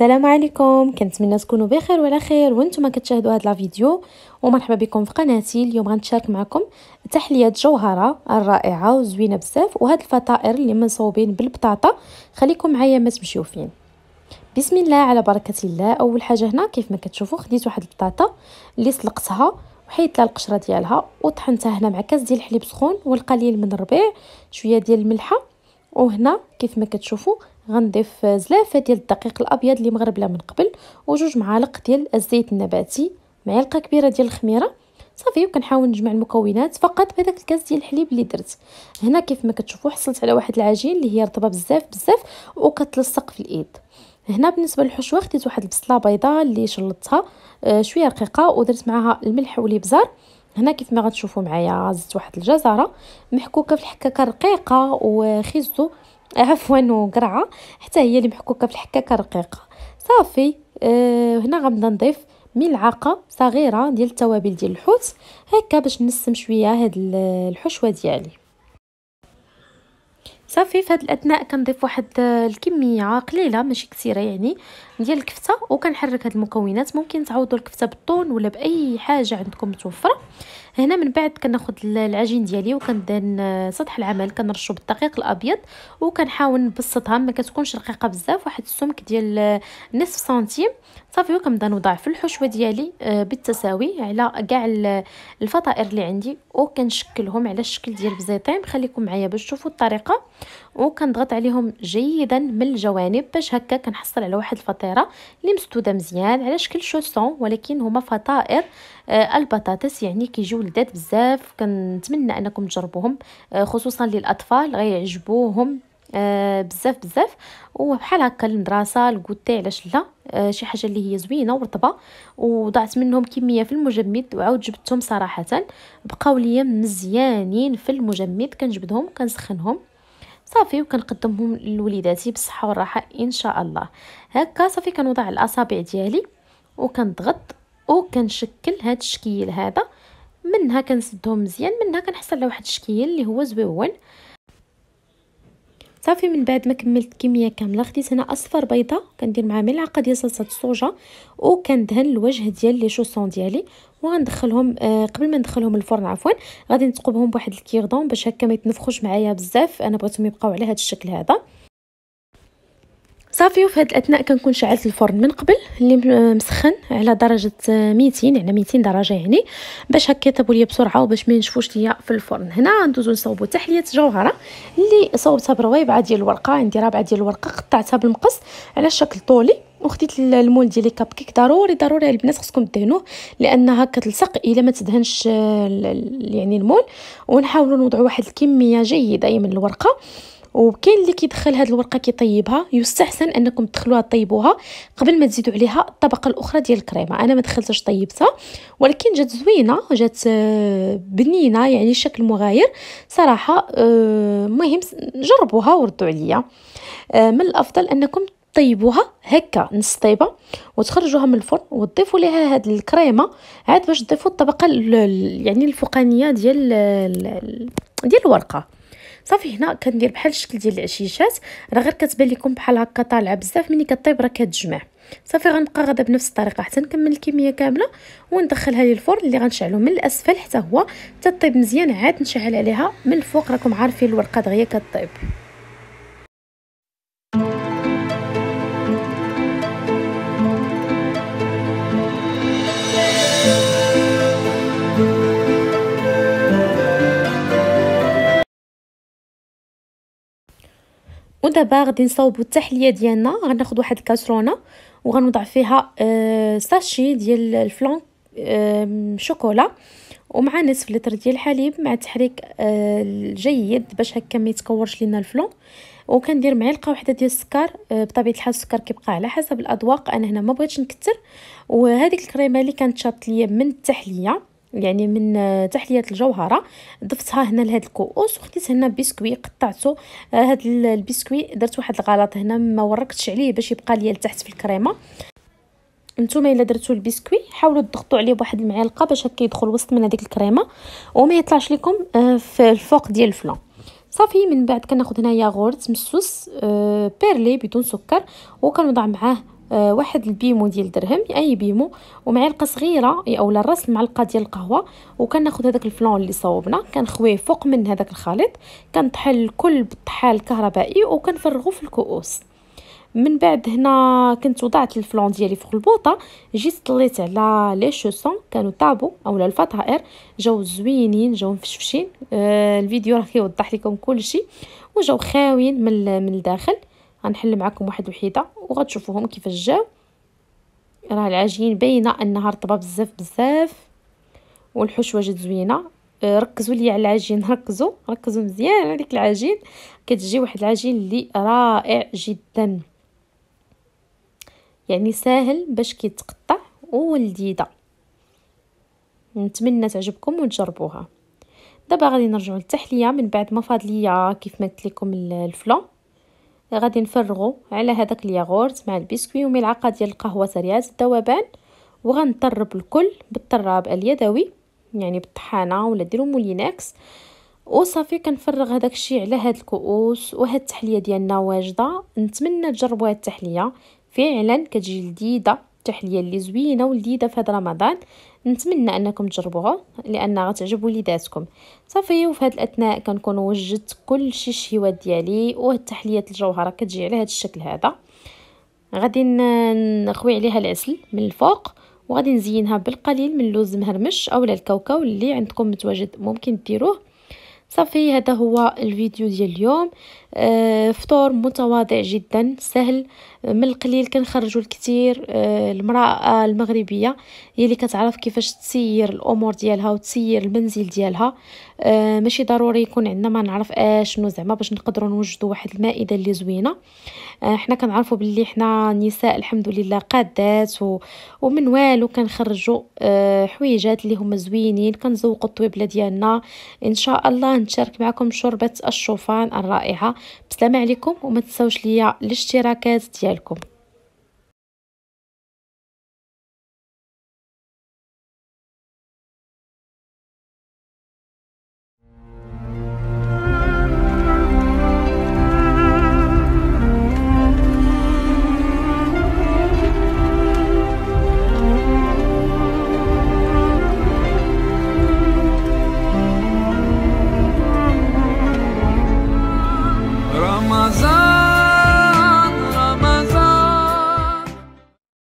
السلام عليكم كنتمنى تكونوا بخير وعلى خير وانتم كتشاهدوا هذا الفيديو ومرحبا بكم في قناتي اليوم غنشارك معكم تحليه جوهره الرائعه وزوينه بزاف وهاد الفطائر اللي منصوبين بالبطاطا خليكم معايا ما تمشيو فين بسم الله على بركه الله اول حاجه هنا كيف ما كتشوفوا خديت واحد البطاطا اللي سلقتها وحيدت لها القشره ديالها وطحنتها هنا مع كاس ديال الحليب سخون والقليل من الربيع شويه ديال الملحه وهنا كيف ما كتشوفوا غنضيف زلافه ديال الدقيق الابيض اللي مغربله من قبل وجوج معالق ديال الزيت النباتي معلقه كبيره ديال الخميره صافي وكنحاول نجمع المكونات فقط بهذاك الكاس ديال الحليب اللي درت هنا كيف ما كتشوفوا حصلت على واحد العجين اللي هي رطبه بزاف بزاف وكتلصق في الايد هنا بالنسبه للحشوه خديت واحد البصله بيضاء اللي شلطتها آه، شويه رقيقه ودرت معها الملح والابزار هنا كيف ما غتشوفوا معايا زدت واحد الجزره محكوكه في الحكاكه رقيقه وخيزو عفوا وقرعه حتى هي اللي محكوكه في الحكاكه رقيقه صافي أه هنا غنبدا نضيف ملعقه صغيره ديال التوابل ديال الحوت هكا باش نسم شويه هاد الحشوه ديالي صافي في هاد الاثناء كنضيف واحد آه، الكميه قليله ماشي كثيره يعني ديال الكفته وكنحرك هاد المكونات ممكن تعوضوا الكفته بالطون ولا باي حاجه عندكم متوفره هنا من بعد كناخد العجين ديالي وكندير سطح العمل كنرشو بالدقيق الابيض وكنحاول نبسطها ما كتكونش رقيقه بزاف واحد السمك ديال نصف سنتيم صافي وكنبدا نوضع في الحشوه ديالي آه، بالتساوي على كاع الفطائر اللي عندي وكنشكلهم على الشكل ديال بزيطين خليكم معايا باش تشوفوا الطريقه وكنضغط عليهم جيدا من الجوانب باش هكا كنحصل على واحد الفطيره اللي مسدوده مزيان على شكل شوسون ولكن هما فطائر آه، البطاطس يعني كيجيو لذات بزاف كنتمنى انكم تجربوهم آه، خصوصا للاطفال غيعجبوهم آه بزاف بزاف وبحال هكا المدرسه الكوتي علاش لا آه شي حاجه اللي هي زوينه ورطبه وضعت منهم كميه في المجمد وعاود جبتهم صراحه بقاو ليا مزيانين في المجمد كنجبدهم كنسخنهم صافي وكنقدمهم لوليداتي بالصحه والراحه ان شاء الله هكا صافي كنوضع الاصابع ديالي وكنضغط وكنشكل هاد الشكيل هذا منها كنسدهم مزيان منها كنحصل على واحد الشكيل اللي هو زويون صافي من بعد ما كملت الكميه كامله خديت هنا اصفر بيضه كندير معاه ملعقه ديال صلصه الصوجه وكندهن الوجه ديال لي شوسون ديالي وغندخلهم آه قبل ما ندخلهم الفرن عفوا غادي نثقبهم بواحد الكيردون باش هكا ما يتنفخوش معايا بزاف انا بغيتهم يبقاو على هذا الشكل هذا صافي وفي هاد الاثناء كنكون شعلت الفرن من قبل اللي مسخن على درجه 200 على 200 درجه يعني باش هكا يطيبوا ليا بسرعه وباش ما ينشفوش ليا في الفرن هنا ندوزو نصاوبوا تحليه جوهره اللي صوبتها بربيبعه ديال الورقه عندي رابعه ديال الورقه قطعتها بالمقص على شكل طولي وخديت المول ديال لي كاب كيك ضروري ضروري البنات خصكم تدهنوه لانها كتلصق الا ما تدهنش يعني المول ونحاولوا نوضعوا واحد الكميه جيده من الورقه وكاين اللي كيدخل هاد الورقه كيطيبها يستحسن انكم تدخلوها طيبوها قبل ما تزيدوا عليها الطبقه الاخرى ديال الكريمه انا ما دخلتش طيبتها ولكن جات زوينه جات آه، بنينه يعني شكل مغاير صراحه المهم آه، جربوها وردوا عليا آه، من الافضل انكم طيبوها هكا نص طيبه وتخرجوها من الفرن وتضيفوا لها هاد الكريمه عاد باش تضيفوا الطبقه يعني الفوقانيه ديال ديال الورقه صافي هنا كندير بحال الشكل ديال العشيشات راه غير كتبان لكم بحال هكا طالعه بزاف ملي كطيب راه كتجمع صافي غنبقى غادا بنفس الطريقه حتى نكمل الكميه كامله وندخلها للفرن اللي غنشعلو من الاسفل حتى هو تطيب مزيان عاد نشعل عليها من الفوق راكم عارفين الورقه دغيا كطيب ودابا غادي نصاوبوا التحليه ديالنا غناخذ واحد الكاسرونه وغنوضع فيها آه ساشي ديال الفلان آه شوكولا ومع نصف لتر ديال الحليب مع تحريك آه الجيد باش هكا ما يتكورش لينا الفلون وكندير معلقه واحده ديال السكر آه، بطبيعه الحال السكر كيبقى على حسب الاذواق انا هنا ما بغيتش نكثر وهذيك الكريمه اللي كانت شاط ليا من التحليه يعني من آه، تحليه الجوهره ضفتها هنا لهاد الكؤوس وخديت هنا بسكوي قطعته آه، هاد البسكوي درت واحد الغلط هنا ما وركتش عليه باش يبقى ليا لتحت في الكريمه نتوما الا درتو البسكوي حاولوا تضغطوا عليه بواحد المعلقه باش هكا يدخل وسط من هذيك الكريمه وما يطلعش لكم آه، في الفوق ديال الفلان صافي من بعد كناخذ هنا ياغورت مسوس بيرلي بدون سكر وكنوضع معاه آه، واحد البيمو ديال درهم اي بيمو ومعلقه صغيره اولا راس معلقه ديال القهوه وكناخذ هذاك الفلون اللي صوبنا كنخويه فوق من هذاك الخليط كنطحن الكل بالطحال الكهربائي وكنفرغو في الكؤوس من بعد هنا كنت وضعت الفلون ديالي فوق البوطه جيت طليت على لي شوسون كانوا طابو اولا الفطائر جاو زوينين جاو مفشفشين آه الفيديو راه كيوضح لكم كلشي وجاو خاويين من من الداخل غنحل معكم واحد وحيده وغتشوفوهم كيفاش جاو راه العجين باينه انها رطبه بزاف بزاف والحشوه جات زوينه آه، ركزوا لي على العجين ركزوا ركزوا مزيان على ديك العجين كتجي واحد العجين اللي رائع جدا يعني ساهل باش كيتقطع ولذيذه نتمنى تعجبكم وتجربوها دابا غادي نرجعوا للتحليه من بعد ما فاض ليا كيف ما قلت لكم الفلون غادي نفرغو على هذاك الياغورت مع البسكوي وملعقه ديال القهوه سريعه الذوبان وغنطرب الكل بالطراب اليدوي يعني بالطحانه ولا ديروا موليناكس وصافي كنفرغ هذاك الشيء على هاد الكؤوس وهاد التحليه ديالنا واجده نتمنى تجربوا هاد التحليه فعلا كتجي لذيذه التحليه اللي زوينه ولذيذه في هذا رمضان نتمنى انكم تجربوها لان غتعجب وليداتكم صافي وفي هذا الاثناء كنكون وجدت كل شيء الشهيوات ديالي والتحليه الجوهره كتجي على هذا الشكل هذا غادي نخوي عليها العسل من الفوق وغادي نزينها بالقليل من اللوز مهرمش اولا الكاوكاو اللي عندكم متواجد ممكن ديروه صافي هذا هو الفيديو ديال اليوم آه، فطور متواضع جدا سهل من القليل كنخرجوا الكثير آه، المرأة المغربية هي اللي كتعرف كيفاش تسير الامور ديالها وتسير المنزل ديالها آه، ماشي ضروري يكون عندنا ما نعرف اشنو زعما باش نقدروا نوجدوا واحد المائده اللي زوينه حنا كنعرفوا باللي حنا نساء الحمد لله قادات و... ومن والو كنخرجوا حويجات اللي هما زوينين كنزوقوا الطويبله ديالنا ان شاء الله نشارك معكم شوربه الشوفان الرائعه بسلام عليكم وما تنساوش ليا الاشتراكات ديالكم